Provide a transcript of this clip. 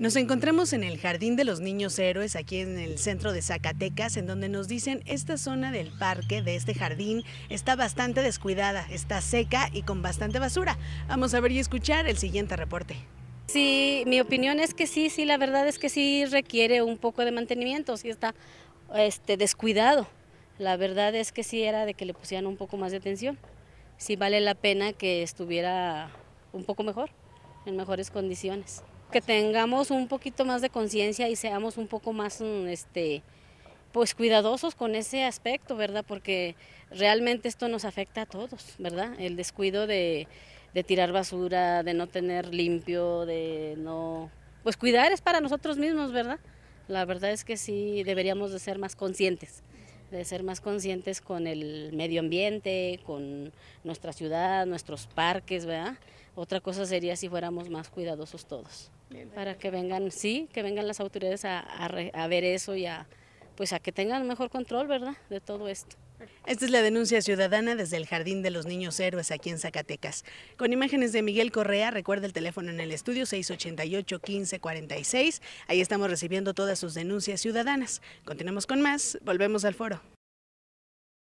Nos encontramos en el Jardín de los Niños Héroes, aquí en el centro de Zacatecas, en donde nos dicen esta zona del parque, de este jardín, está bastante descuidada, está seca y con bastante basura. Vamos a ver y escuchar el siguiente reporte. Sí, mi opinión es que sí, sí, la verdad es que sí requiere un poco de mantenimiento, sí está este, descuidado. La verdad es que sí era de que le pusieran un poco más de atención. Sí vale la pena que estuviera un poco mejor, en mejores condiciones que tengamos un poquito más de conciencia y seamos un poco más mm, este, pues cuidadosos con ese aspecto, ¿verdad? Porque realmente esto nos afecta a todos, ¿verdad? El descuido de, de tirar basura, de no tener limpio, de no... Pues cuidar es para nosotros mismos, ¿verdad? La verdad es que sí deberíamos de ser más conscientes, de ser más conscientes con el medio ambiente, con nuestra ciudad, nuestros parques, ¿verdad? Otra cosa sería si fuéramos más cuidadosos todos. para que vengan, sí, que vengan las autoridades a, ver eso y a, pues a que tengan mejor control, ¿verdad?, de todo esto. Esta es la denuncia ciudadana desde el Jardín de los Niños Héroes aquí en Zacatecas. Con imágenes de Miguel Correa, recuerda el teléfono en el estudio 688-1546. Ahí estamos recibiendo todas sus denuncias ciudadanas. Continuamos con más, volvemos al foro.